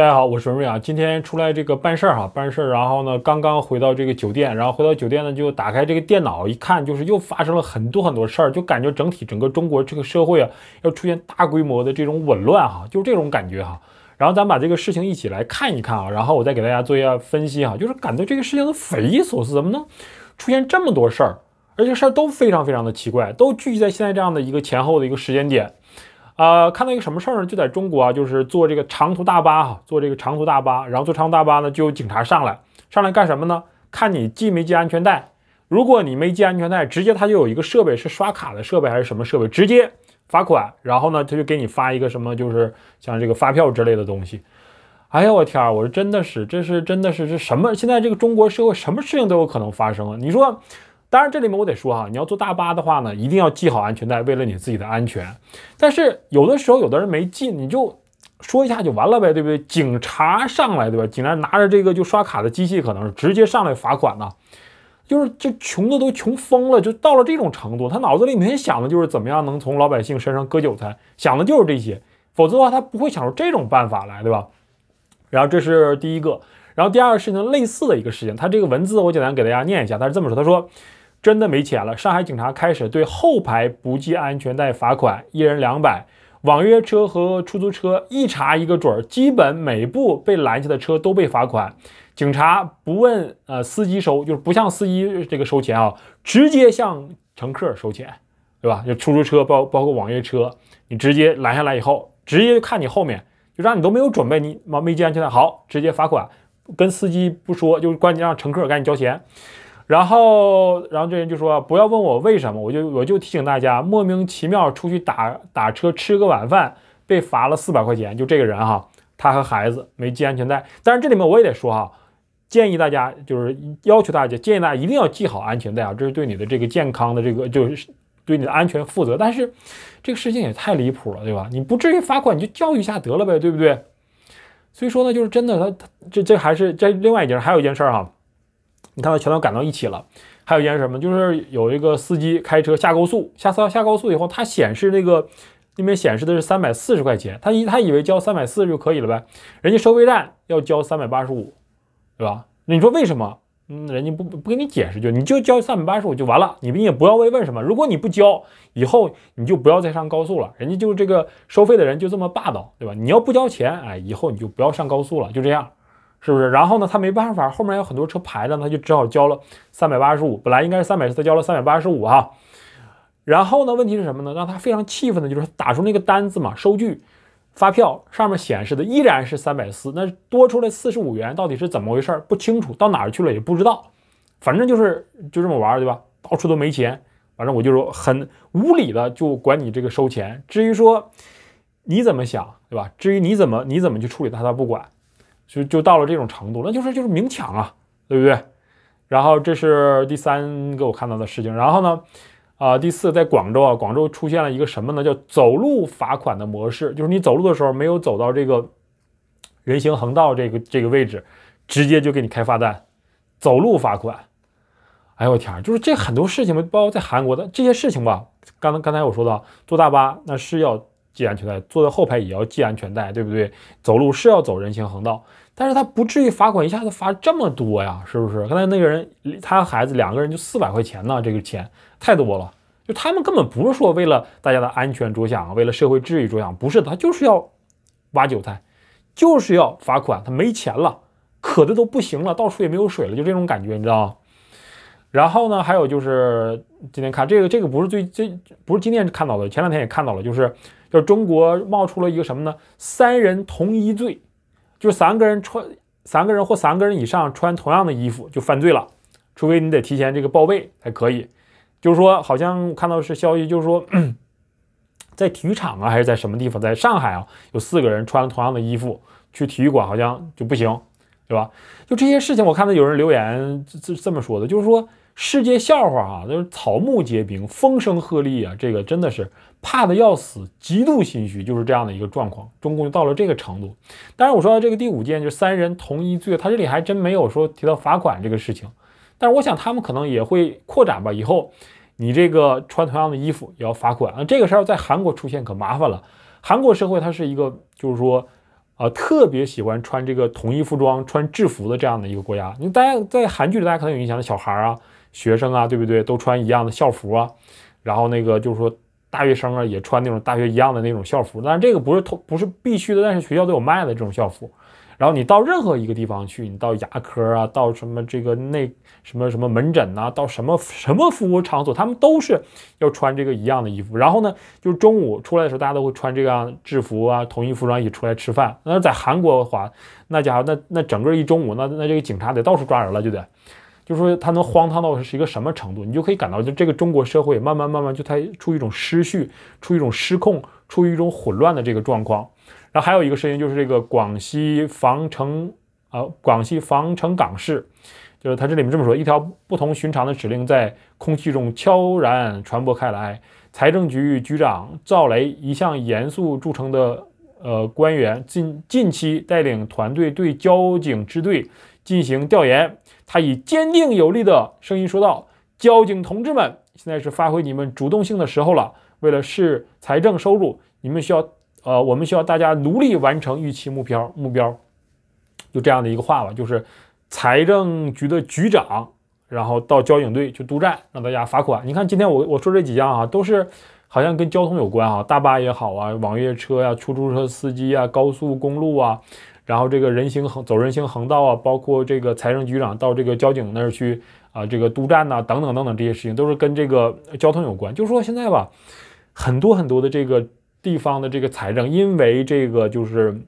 大家好，我是文瑞啊。今天出来这个办事儿哈，办事儿，然后呢，刚刚回到这个酒店，然后回到酒店呢，就打开这个电脑一看，就是又发生了很多很多事儿，就感觉整体整个中国这个社会啊，要出现大规模的这种紊乱哈，就是这种感觉哈。然后咱把这个事情一起来看一看啊，然后我再给大家做一下分析哈，就是感觉这个事情都匪夷所思，怎么能出现这么多事儿，而且事儿都非常非常的奇怪，都聚集在现在这样的一个前后的一个时间点。呃，看到一个什么事儿呢？就在中国啊，就是坐这个长途大巴哈，坐这个长途大巴，然后坐长途大巴呢，就有警察上来，上来干什么呢？看你系没系安全带，如果你没系安全带，直接他就有一个设备是刷卡的设备还是什么设备，直接罚款，然后呢，他就给你发一个什么，就是像这个发票之类的东西。哎呀，我天儿，我说真的是，这是真的是，这什么？现在这个中国社会，什么事情都有可能发生啊！你说。当然，这里面我得说哈，你要坐大巴的话呢，一定要系好安全带，为了你自己的安全。但是有的时候，有的人没系，你就说一下就完了呗，对不对？警察上来，对吧？警察拿着这个就刷卡的机器，可能是直接上来罚款呢。就是这穷的都穷疯了，就到了这种程度，他脑子里每天想的就是怎么样能从老百姓身上割韭菜，想的就是这些，否则的话他不会想出这种办法来，对吧？然后这是第一个，然后第二个事情类似的一个事情，他这个文字我简单给大家念一下，他是这么说，他说。真的没钱了。上海警察开始对后排不系安全带罚款，一人两百。网约车和出租车一查一个准儿，基本每部被拦下的车都被罚款。警察不问呃司机收，就是不向司机这个收钱啊，直接向乘客收钱，对吧？就出租车包包括网约车，你直接拦下来以后，直接看你后面，就让你都没有准备，你没没系安全带，好，直接罚款，跟司机不说，就是赶让乘客赶紧交钱。然后，然后这人就说：“不要问我为什么，我就我就提醒大家，莫名其妙出去打打车吃个晚饭，被罚了四百块钱。就这个人哈，他和孩子没系安全带。但是这里面我也得说哈，建议大家，就是要求大家，建议大家一定要系好安全带啊，这是对你的这个健康的这个，就是对你的安全负责。但是这个事情也太离谱了，对吧？你不至于罚款，你就教育一下得了呗，对不对？所以说呢，就是真的，他他这这还是这另外一节，还有一件事儿哈。”你看到全都赶到一起了，还有一件是什么？就是有一个司机开车下高速，下次要下高速以后，他显示那个那边显示的是三百四十块钱，他以他以为交三百四就可以了呗？人家收费站要交三百八十五，对吧？你说为什么？嗯，人家不不给你解释，就你就交三百八十五就完了，你们也不要问为什么？如果你不交以后，你就不要再上高速了，人家就这个收费的人就这么霸道，对吧？你要不交钱，哎，以后你就不要上高速了，就这样。是不是？然后呢，他没办法，后面有很多车排着，他就只好交了三百八十五。本来应该是三百四，交了三百八十五啊。然后呢，问题是什么呢？让他非常气愤的就是打出那个单子嘛，收据、发票上面显示的依然是三百四，那多出来四十五元到底是怎么回事不清楚，到哪儿去了也不知道。反正就是就这么玩，对吧？到处都没钱，反正我就说很无理的就管你这个收钱。至于说你怎么想，对吧？至于你怎么你怎么去处理他，他不管。就就到了这种程度，那就是就是明抢啊，对不对？然后这是第三个我看到的事情。然后呢，啊，第四，在广州啊，广州出现了一个什么呢？叫走路罚款的模式，就是你走路的时候没有走到这个人行横道这个这个位置，直接就给你开罚单，走路罚款。哎呦我天，就是这很多事情，包括在韩国的这些事情吧。刚刚才我说的坐大巴，那是要。系安全带，坐在后排也要系安全带，对不对？走路是要走人行横道，但是他不至于罚款一下子罚这么多呀，是不是？刚才那个人，他孩子两个人就四百块钱呢，这个钱太多了，就他们根本不是说为了大家的安全着想，为了社会秩序着想，不是，他就是要挖韭菜，就是要罚款，他没钱了，渴的都不行了，到处也没有水了，就这种感觉，你知道吗？然后呢，还有就是今天看这个，这个不是最最不是今天看到的，前两天也看到了，就是。就中国冒出了一个什么呢？三人同一罪，就是三个人穿，三个人或三个人以上穿同样的衣服就犯罪了，除非你得提前这个报备才可以。就是说，好像看到是消息，就是说，在体育场啊，还是在什么地方，在上海啊，有四个人穿同样的衣服去体育馆，好像就不行。对吧？就这些事情，我看到有人留言这这这么说的，就是说世界笑话啊，就是草木皆兵，风声鹤唳啊，这个真的是怕的要死，极度心虚，就是这样的一个状况。中共到了这个程度，当然我说到这个第五件就是三人同一罪，他这里还真没有说提到罚款这个事情，但是我想他们可能也会扩展吧。以后你这个穿同样的衣服也要罚款啊，这个时候在韩国出现可麻烦了。韩国社会它是一个就是说。呃，特别喜欢穿这个统一服装、穿制服的这样的一个国家，你大家在韩剧里大家可能有印象的，小孩啊、学生啊，对不对？都穿一样的校服啊，然后那个就是说大学生啊，也穿那种大学一样的那种校服，但是这个不是同，不是必须的，但是学校都有卖的这种校服。然后你到任何一个地方去，你到牙科啊，到什么这个内什么什么门诊呐，到什么什么服务场所，他们都是要穿这个一样的衣服。然后呢，就是中午出来的时候，大家都会穿这样制服啊，统一服装一起出来吃饭。那在韩国的话，那家伙那那整个一中午，那那这个警察得到处抓人了，就得。就是说他能荒唐到是一个什么程度，你就可以感到，就这个中国社会慢慢慢慢就它出一种失序，出一种失控，出于一种混乱的这个状况。然后还有一个声音，就是这个广西防城啊，广西防城港市，就是它这里面这么说：一条不同寻常的指令在空气中悄然传播开来。财政局局长赵雷，一向严肃著称的呃官员近近期带领团队对交警支队进行调研。他以坚定有力的声音说道：“交警同志们，现在是发挥你们主动性的时候了。为了市财政收入，你们需要。”呃，我们需要大家努力完成预期目标。目标，就这样的一个话吧，就是财政局的局长，然后到交警队去督战，让大家罚款。你看，今天我我说这几样啊，都是好像跟交通有关啊，大巴也好啊，网约车呀，出租车司机啊，高速公路啊，然后这个人行横走人行横道啊，包括这个财政局长到这个交警那儿去啊，这个督战呐，等等等等这些事情，都是跟这个交通有关。就是说现在吧，很多很多的这个。地方的这个财政，因为这个就是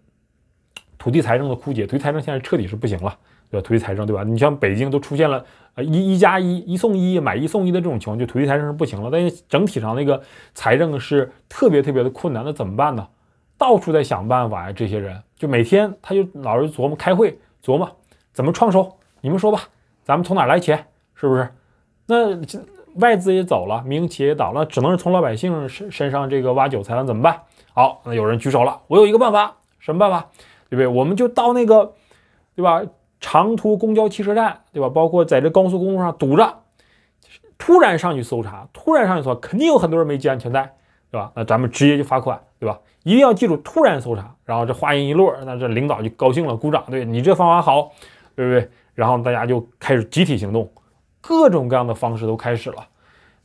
土地财政的枯竭，土地财政现在彻底是不行了，对吧？土地财政，对吧？你像北京都出现了呃一一加一一送一买一送一的这种情况，就土地财政是不行了。但是整体上那个财政是特别特别的困难，那怎么办呢？到处在想办法呀。这些人就每天他就老是琢磨开会，琢磨怎么创收。你们说吧，咱们从哪来钱？是不是？那。外资也走了，民营企业倒了，只能是从老百姓身身上这个挖韭菜了，怎么办？好，那有人举手了，我有一个办法，什么办法？对不对？我们就到那个，对吧？长途公交汽车站，对吧？包括在这高速公路上堵着，突然上去搜查，突然上去搜，肯定有很多人没系安全带，对吧？那咱们直接就罚款，对吧？一定要记住，突然搜查，然后这话音一落，那这领导就高兴了，鼓掌，对你这方法好，对不对？然后大家就开始集体行动。各种各样的方式都开始了，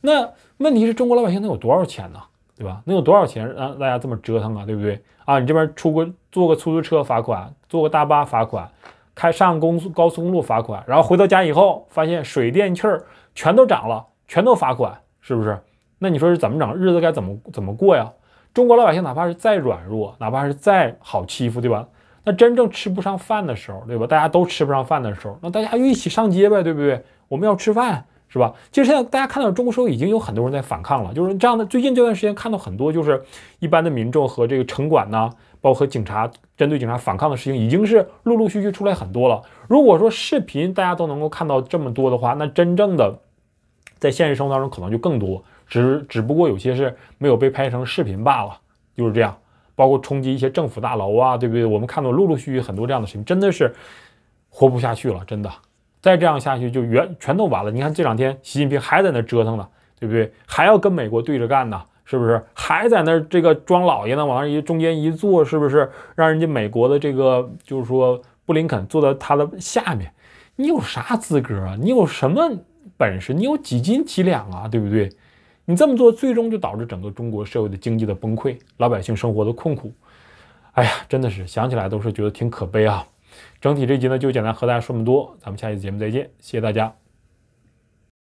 那问题是中国老百姓能有多少钱呢？对吧？能有多少钱让大家这么折腾啊？对不对？啊，你这边出个坐个出租车罚款，坐个大巴罚款，开上公高速公路罚款，然后回到家以后发现水电气儿全都涨了，全都罚款，是不是？那你说是怎么整日子该怎么怎么过呀？中国老百姓哪怕是再软弱，哪怕是再好欺负，对吧？那真正吃不上饭的时候，对吧？大家都吃不上饭的时候，那大家就一起上街呗，对不对？我们要吃饭，是吧？其实现在大家看到中国社会已经有很多人在反抗了，就是这样的。最近这段时间看到很多，就是一般的民众和这个城管呐，包括警察，针对警察反抗的事情，已经是陆陆续续出来很多了。如果说视频大家都能够看到这么多的话，那真正的在现实生活当中可能就更多，只只不过有些是没有被拍成视频罢了，就是这样。包括冲击一些政府大楼啊，对不对？我们看到陆陆续续很多这样的事情，真的是活不下去了，真的。再这样下去，就原全都完了。你看这两天，习近平还在那折腾呢，对不对？还要跟美国对着干呢，是不是？还在那这个装老爷呢，往那一中间一坐，是不是？让人家美国的这个就是说布林肯坐在他的下面，你有啥资格啊？你有什么本事？你有几斤几两啊？对不对？你这么做，最终就导致整个中国社会的经济的崩溃，老百姓生活的困苦。哎呀，真的是想起来都是觉得挺可悲啊。整体这集呢，就简单和大家说这么多，咱们下期节目再见，谢谢大家。